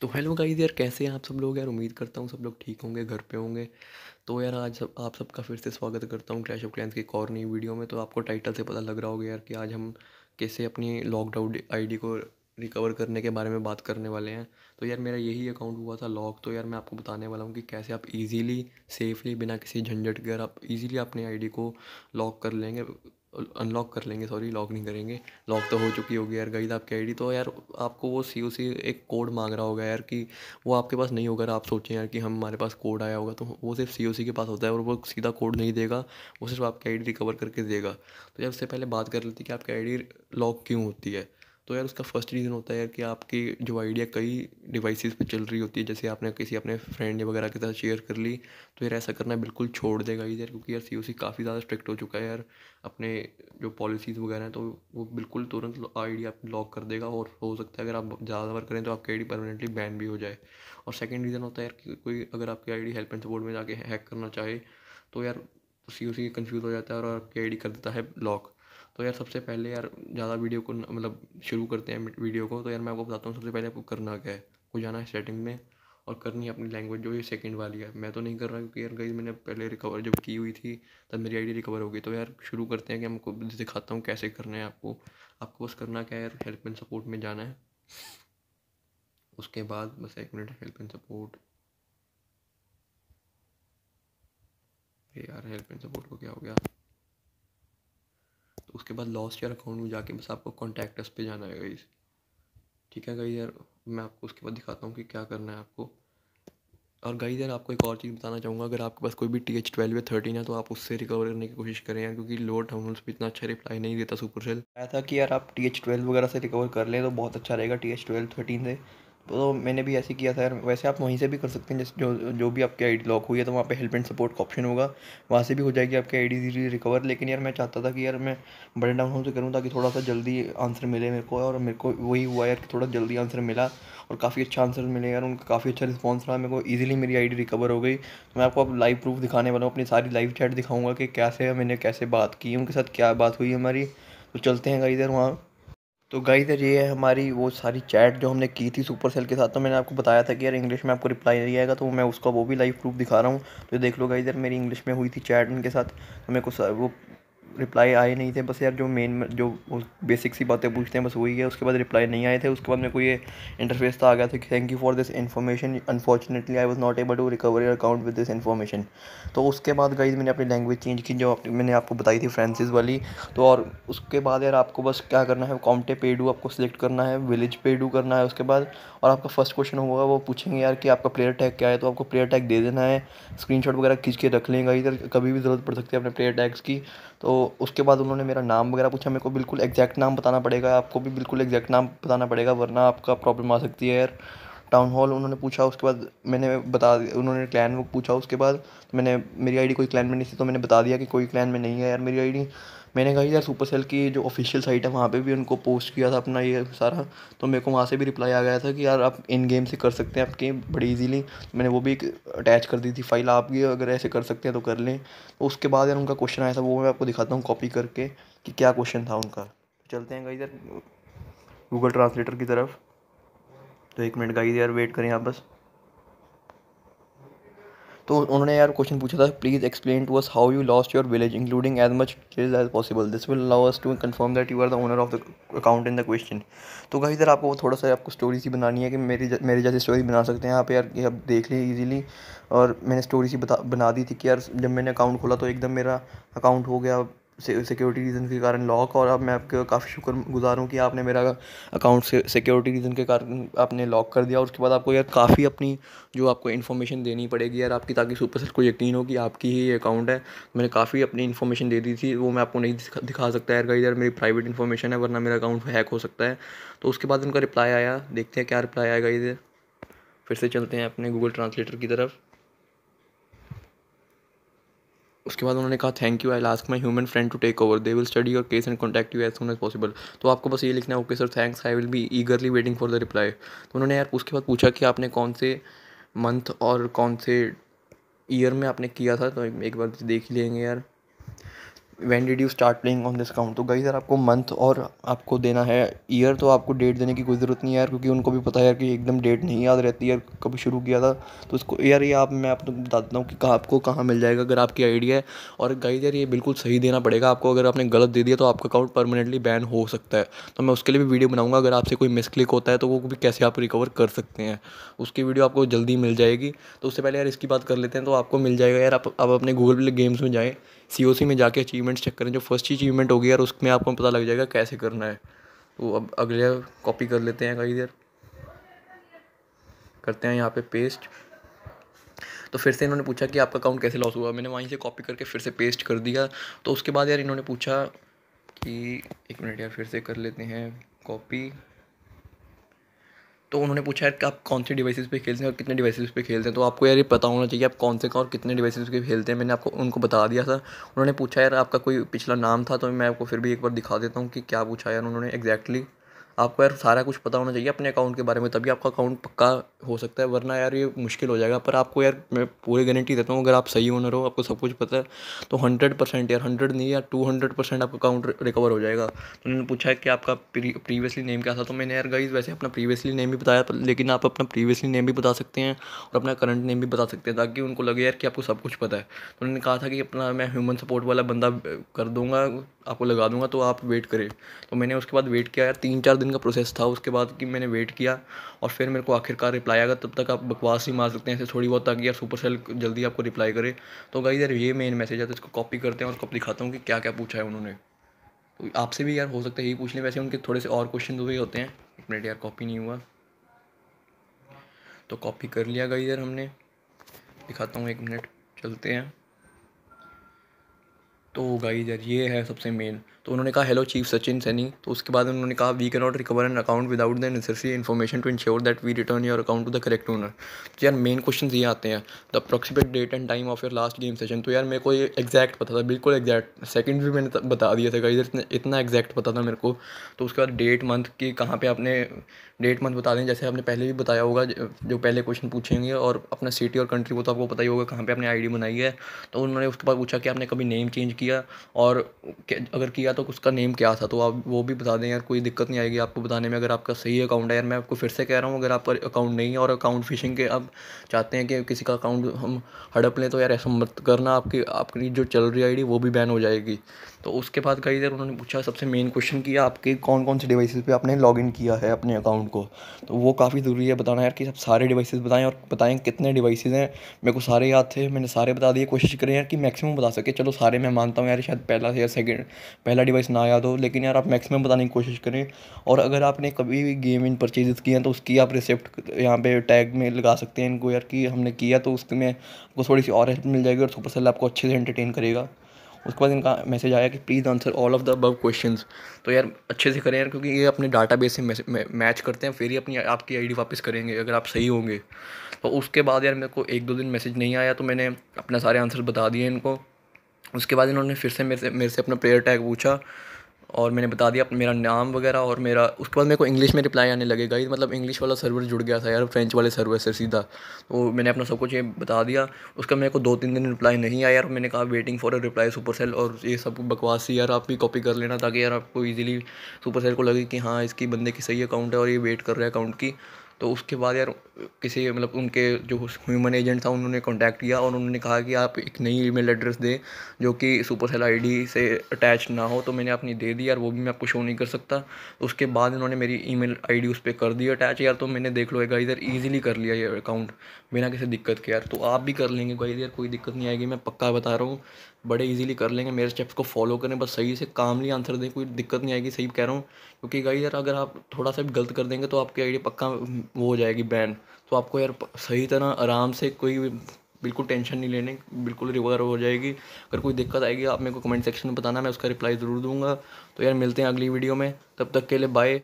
तो hello guys यार कैसे हैं आप सब लोग यार उम्मीद करता हूँ सब लोग ठीक होंगे घर पे होंगे तो यार आज सब आप सबका फिर से स्वागत करता हूँ क्लैश ऑफ क्लैंस की एक और नई वीडियो में तो आपको टाइटल से पता लग रहा होगा यार कि आज हम कैसे अपनी लॉकडाउन आईडी को रिकवर करने के बारे में बात करने वाले हैं तो यार मेरा यही अकाउंट हुआ था लॉक तो यार मैं आपको बताने वाला हूँ कि कैसे आप इजीली सेफली बिना किसी झंझट के आप इजीली अपने आईडी को लॉक कर लेंगे अनलॉक कर लेंगे सॉरी लॉक नहीं करेंगे लॉक तो हो चुकी होगी यार गई आपकी आईडी तो यार आपको वो सी ओ सी एक कोड मांग रहा होगा यार कि वो आपके पास नहीं होगा आप सोचें यार कि हम हमारे पास कोड आया होगा तो वो सिर्फ सी ओ सी के पास होता है और वो सीधा कोड नहीं देगा वो सिर्फ आपकी आई डी रिकवर करके देगा तो यार उससे पहले बात कर लेती कि आपकी आई डी लॉक क्यों होती है तो यार उसका फर्स्ट रीज़न होता है कि आपकी जो आइडिया कई डिवाइसेस पे चल रही होती है जैसे आपने किसी अपने फ्रेंड वगैरह के साथ शेयर कर ली तो यार ऐसा करना बिल्कुल छोड़ देगा यार क्योंकि यार सी काफ़ी ज़्यादा स्ट्रिक्ट हो चुका है यार अपने जो पॉलिसीज़ वगैरह हैं तो वो बिल्कुल तुरंत आइडिया लॉक कर देगा और हो सकता है अगर आप ज़्यादा वर्क करें तो आपकी आई परमानेंटली बैन भी हो जाए और सेकेंड रीज़न होता है यार कि कोई अगर आपकी आई हेल्प एंड सपोर्ट में जाके हैक करना चाहे तो यार ओ सी कन्फ्यूज़ हो जाता है और आपकी आई कर देता है लॉक तो यार सबसे पहले यार ज़्यादा वीडियो को मतलब शुरू करते हैं वीडियो को तो यार मैं आपको बताता हूँ सबसे पहले आपको करना क्या है को जाना है सेटिंग में और करनी है अपनी लैंग्वेज जो ये सेकंड वाली है मैं तो नहीं कर रहा क्योंकि यार गई मैंने पहले रिकवर जब की हुई थी तब मेरी आईडी रिकवर हो गई तो यार शुरू करते हैं कि हमको दिखाता हूँ कैसे करना है आपको आपको बस करना क्या है यार हेल्प एंड सपोर्ट में जाना है उसके बाद बस एक मिनट हेल्प एंड सपोर्ट यार हेल्प एंड सपोर्ट को क्या हो गया उसके बाद लॉस्ट ईयर अकाउंट में जाके बस आपको कॉन्टैक्ट पे जाना है गई ठीक है गई यार मैं आपको उसके बाद दिखाता हूँ कि क्या करना है आपको और गई यार आपको एक और चीज़ बताना चाहूँगा अगर आपके पास कोई भी टी एच ट्वेल्व या थर्टीन है तो आप उससे रिकवर करने की कोशिश करें यार क्योंकि लोअर डाउनलोड्स पर इतना अच्छा रिप्लाई नहीं देता सुपर सेल आया था कि यार आप टी एच ट्वेल्व वगैरह से रिकवर कर लें तो बहुत अच्छा रहेगा टी एच ट्वेल्व थर्टीन से तो मैंने भी ऐसे किया था यार वैसे आप वहीं से भी कर सकते हैं जैसे जो जो भी आपकी आई डी लॉक हुई है तो वहाँ पे हेल्प एंड सपोर्ट का ऑप्शन होगा वहाँ से भी हो जाएगी आपकी आई डी धीरे रिकवर लेकिन यार मैं चाहता था कि यार मैं बड़े डाउन होम से करूँ ताकि थोड़ा सा जल्दी आंसर मिले मेरे को और मेरे को वही हुआ यार कि थोड़ा जल्दी आंसर मिला और काफ़ी अच्छा आंसर मिले यार उनका काफ़ी अच्छा रिस्पॉन्स रहा मेरे को ईजिली मेरी आई डी रिकवर हो गई तो मैं आपको अब लाइव प्रूफ दिखाने वाला हूँ अपनी सारी लाइव चैट दिखाऊंगा कि कैसे मैंने कैसे बात की उनके साथ क्या बात हुई हमारी तो चलते हैं गाइज यार वहाँ तो गई सर ये है हमारी वो सारी चैट जो हमने की थी सुपर सेल के साथ तो मैंने आपको बताया था कि यार इंग्लिश में आपको रिप्लाई नहीं आएगा तो मैं उसका वो भी लाइव प्रूफ दिखा रहा हूँ तो देख लो गई सर मेरी इंग्लिश में हुई थी चैट उनके साथ तो मेरे को वो रिप्लाई आए नहीं थे बस यार जो मेन जो बेसिक सी बातें पूछते हैं बस वही है उसके बाद रिप्लाई नहीं आए थे उसके बाद मेरे को ये इंटरफेस था आ गया था कि thank you for this information unfortunately I was not able to recover your account with this information तो उसके बाद गई मैंने अपनी लैंग्वेज चेंज की जो मैंने आपको बताई थी फ्रांसिस वाली तो और उसके बाद यार आपको बस क्या करना है कॉम्टे पेडू आपको सेलेक्ट करना है विलेज पेडू करना है उसके बाद और आपका फर्स्ट क्वेश्चन होगा वो पूछेंगे यार कि आपका प्लेयर टैग क्या है तो आपको प्लेयर टैग दे देना है स्क्रीनशॉट वगैरह खींच के रख लेंगे इधर कभी भी ज़रूरत पड़ सकती है अपने प्लेयर टैग्स की तो तो उसके बाद उन्होंने मेरा नाम वगैरह पूछा मेरे को बिल्कुल एग्जैक्ट नाम बताना पड़ेगा आपको भी बिल्कुल एग्जैक्ट नाम बताना पड़ेगा वरना आपका प्रॉब्लम आ सकती है यार टाउन हॉल उन्होंने पूछा उसके बाद मैंने बता उन्होंने क्लैन वो पूछा उसके बाद मैंने मेरी आईडी कोई क्लैन में नहीं थी तो मैंने बता दिया कि कोई क्लैन में नहीं है यार मेरी आईडी मैंने कहा यार सुपर सेल की जो ऑफिशियल साइट है वहाँ पे भी उनको पोस्ट किया था अपना ये सारा तो मेरे को वहाँ से भी रिप्लाई आ गया था कि यार आप इन गेम से कर सकते हैं आपके बड़ी इजीली तो मैंने वो भी एक अटैच कर दी थी फाइल आप भी अगर ऐसे कर सकते हैं तो कर लें तो उसके बाद यार उनका क्वेश्चन आया था वो मैं आपको दिखाता हूँ कॉपी करके कि क्या क्वेश्चन था उनका तो चलते हैं गाइज यार गूगल ट्रांसलेटर की तरफ तो एक मिनट गाई यार वेट करें आप बस तो उन्होंने यार क्वेश्चन पूछा था please explain to us how you lost your village including as much details as possible this will allow us to confirm that you are the owner of the account in the question तो कहीं sir आपको थोड़ा सा आपको story सी बनानी है कि मेरी मेरे जैसी स्टोरी बना सकते हैं आप यार ये आप देख लें ईजिली और मैंने स्टोरी सी बता बना दी थी कि यार जब मैंने अकाउंट खोला तो एकदम मेरा अकाउंट हो गया सिक्योरिटी रीज़न के कारण लॉक और अब मैं आपके काफ़ी शुक्र गुज़ार हूँ कि आपने मेरा अकाउंट से सिक्योरिटी रीज़न के कारण आपने लॉक कर दिया और उसके बाद आपको यार काफ़ी अपनी जो आपको इन्फॉर्मेशन देनी पड़ेगी यार आपकी ताकि सुपरसेल को यकीन हो कि आपकी ही अकाउंट है मैंने काफ़ी अपनी इन्फॉर्मेशन दे दी थी वो मैं आपको नहीं दिखा, दिखा सकता यार कहीं यार मेरी प्राइवेट इन्फॉर्मेशन है वरना मेरा अकाउंट हैक हो सकता है तो उसके बाद उनका रिप्लाई आया देखते हैं क्या रिप्लाई आएगा इधर फिर से चलते हैं अपने गूगल ट्रांसलेटर की तरफ उसके बाद उन्होंने कहा thank you I last my human friend to take over they will study your case and contact you as soon as possible तो आपको बस ये लिखना है okay sir thanks I will be eagerly waiting for the reply तो उन्होंने यार उसके बाद पूछा कि आपने कौन से मंथ और कौन से ईयर में आपने किया था तो एक बार देख लेंगे यार when did you start playing on this तो गई सर आपको मंथ और आपको देना है ईयर तो आपको डेट देने की कोई ज़रूरत नहीं है यार क्योंकि उनको भी पता है यार कि एकदम डेट नहीं याद रहती यार कभी शुरू किया था तो उसको यार ये आप मैं आपको बता देता हूँ कि कहाँ आपको कहाँ मिल जाएगा अगर आपकी आइडिया है और गई यार ये बिल्कुल सही देना पड़ेगा आपको अगर आपने गलत दे दिया तो आपका अकाउंट परमानेंटली बैन हो सकता है तो मैं उसके लिए भी वीडियो बनाऊंगा अगर आपसे कोई मिस क्लिक होता है तो वो भी कैसे आप रिकवर कर सकते हैं उसकी वीडियो आपको जल्दी मिल जाएगी तो उससे पहले यार इसकी बात कर लेते हैं तो आपको मिल जाएगा यार आप अपने गूगल प्ले गेम्स में जाएँ सी में जाके अचीवमेंट्स चेक करें जो फर्स्ट अचीवमेंट होगी यार उसमें आपको पता लग जाएगा कैसे करना है तो अब अगले कॉपी कर लेते हैं कई देर करते हैं यहाँ पे पेस्ट तो फिर से इन्होंने पूछा कि आपका अकाउंट कैसे लॉस हुआ मैंने वहीं से कॉपी करके फिर से पेस्ट कर दिया तो उसके बाद यार इन्होंने पूछा कि एक मिनट यार फिर से कर लेते हैं कॉपी तो उन्होंने पूछा यार कि आप कौन से डिवाइसेस पे खेलते हैं और कितने डिवाइसेस पे खेलते हैं तो आपको यार ये पता होना चाहिए आप कौन से कौन और कितने डिवाइसेस पे खेलते हैं मैंने आपको उनको बता दिया था उन्होंने पूछा यार आपका कोई पिछला नाम था तो मैं आपको फिर भी एक बार दिखा देता हूँ कि क्या पूछा यार उन्होंने एग्जैक्टली exactly आपको यार सारा कुछ पता होना चाहिए अपने अकाउंट के बारे में तभी आपका अकाउंट पक्का हो सकता है वरना यार ये मुश्किल हो जाएगा पर आपको यार मैं पूरी गारंटी देता हूँ अगर आप सही ओनर हो आपको सब कुछ पता है तो हंड्रेड परसेंट यार हंड्रेड नहीं यार टू हंड्रेड परसेंट आपका अकाउंट रिकवर हो जाएगा तो उन्होंने पूछा है कि आपका प्रीवियसली नेम क्या था तो मैंने यार गाइज वैसे अपना प्रीवियसली नेम भी बताया लेकिन आप अपना प्रीवियसली नेम भी बता सकते हैं और अपना करंट नेम भी बता सकते हैं ताकि उनको लगे यार कि आपको सब कुछ पता है तो उन्होंने कहा था कि अपना मैं ह्यूमन सपोर्ट वाला बंदा कर दूंगा आपको लगा दूंगा तो आप वेट करें तो मैंने उसके बाद वेट किया यार तीन चार दिन का प्रोसेस था उसके बाद कि मैंने वेट किया और फिर मेरे को आखिरकार रिप्लाई आएगा तब तक आप बकवास ही मार सकते हैं ऐसे थोड़ी बहुत ताकि यार सुपर सेल जल्दी आपको रिप्लाई करे तो गाइज यार ये मेन मैसेज है तो इसको कॉपी करते हैं और उसको दिखाता हूँ कि क्या क्या पूछा है उन्होंने तो आपसे भी यार हो सकता है यही पूछ लें वैसे उनके थोड़े से और क्वेश्चन भी होते हैं एक मिनट यार कॉपी नहीं हुआ तो कॉपी कर लिया गाइज यार हमने दिखाता हूँ एक मिनट चलते हैं तो गाइज यार ये है सबसे मेन तो उन्होंने कहा हेलो चीफ सचिन सैनी तो उसके बाद उन्होंने कहा we can not recover an account without the necessary information to ensure that we return your account to the correct owner तो यार मेन क्वेश्चन ये आते हैं the approximate date and time of your last game session तो यार मेरे को ये एग्जैक्ट पता था बिल्कुल एग्जैक्ट सेकंड भी मैंने बता दिया था गाइज इतना इतना एग्जैक्ट पता था मेरे को तो उसके बाद डेट मंथ की कहाँ पर आपने डेट मंथ बता दें जैसे आपने पहले भी बताया होगा जो पहले क्वेश्चन पूछेंगे और अपना सिटी और कंट्री वो तो आपको पता ही होगा कहाँ पर आपने आई बनाई है तो उन्होंने उसके बाद पूछा कि आपने कभी नेम चेंज किया किया और अगर किया तो उसका नेम क्या था तो आप वो भी बता दें यार कोई दिक्कत नहीं आएगी आपको बताने में अगर आपका सही अकाउंट है यार मैं आपको फिर से कह रहा हूँ अगर आपका अकाउंट नहीं है और अकाउंट फिशिंग के आप चाहते हैं कि किसी का अकाउंट हम हड़प लें तो यार ऐसा मत करना आपकी आपकी जो चल रही आई वो भी बैन हो जाएगी तो उसके बाद कई देर उन्होंने पूछा सबसे मेन क्वेश्चन किया आपके कौन कौन से डिवाइसेस पे आपने लॉगिन किया है अपने अकाउंट को तो वो काफ़ी ज़रूरी है बताना यार कि सब सारे डिवाइसेस बताएं और बताएं कितने डिवाइसेस हैं मेरे को सारे याद थे मैंने सारे बता दिए कोशिश करें यार कि मैक्सिमम बता सके चलो सारे मैं मानता हूँ यार शायद पहला या सेकेंड पहला डिवाइस ना याद हो लेकिन यार आप मैक्सिमम बताने की कोशिश करें और अगर आपने कभी भी गेम इन परचेजेस किए हैं तो उसकी आप रिसिप्ट यहाँ पर टैग में लगा सकते हैं इनको यार कि हमने किया तो उसमें आपको थोड़ी सी और हेल्प मिल जाएगी और सुपर सेल आपको अच्छे से एंटरटेन करेगा उसके बाद इनका मैसेज आया कि please answer all of the above question तो यार अच्छे से करें यार क्योंकि ये अपने डाटा बेस से मैच, करते हैं फिर ही अपनी आपकी डी वापस करेंगे अगर आप सही होंगे तो उसके बाद यार मेरे को एक दो दिन मैसेज नहीं आया तो मैंने अपना सारे आंसर बता दिए इनको उसके बाद इन्होंने फिर से मेरे से मेरे से अपना प्रेयर टैग पूछा और मैंने बता दिया मेरा नाम वगैरह और मेरा उसके बाद मेरे को इंग्लिश में रिप्लाई आने लगेगा ही मतलब इंग्लिश वाला सर्वर जुड़ गया था यार फ्रेंच वाले सर्वर से सीधा तो मैंने अपना सब कुछ ये बता दिया उसका मेरे को दो तीन दिन रिप्लाई नहीं आया और मैंने कहा waiting for a reply Supercell और ये सब बकवास यार आप भी कॉपी कर लेना ताकि यार आपको ईजिली सुपर सेल को लगे कि हाँ इसकी बंदे की सही अकाउंट है और ये वेट कर रहे हैं अकाउंट की तो उसके बाद यार किसी मतलब उनके जो ह्यूमन एजेंट था उन्होंने कांटेक्ट किया और उन्होंने कहा कि आप एक नई मेल एड्रेस दें जो कि सुपर आई डी से अटैच ना हो तो मैंने अपनी दे दी यार वो भी मैं आपको शो नहीं कर सकता उसके बाद उन्होंने मेरी ई आई डी उस पर कर दी अटैच यार तो मैंने देख लो एक इधर ईजिली कर लिया ये अकाउंट बिना किसी दिक्कत के यार तो आप भी कर लेंगे गाइज यार कोई दिक्कत नहीं आएगी मैं पक्का बता रहा हूँ बड़े इजीली कर लेंगे मेरे स्टेप्स को फॉलो करें बस सही से कामली आंसर दें कोई दिक्कत नहीं आएगी सही कह रहा हूँ क्योंकि गाई यार अगर आप थोड़ा सा भी गलत कर देंगे तो आपकी आईडी पक्का वो हो जाएगी बैन तो आपको यार सही तरह आराम से कोई बिल्कुल टेंशन नहीं लेने बिल्कुल रिवर हो जाएगी अगर कोई दिक्कत आएगी आप मेरे को कमेंट सेक्शन में बताना मैं उसका रिप्लाई ज़रूर दूंगा तो यार मिलते हैं अगली वीडियो में तब तक के लिए बाय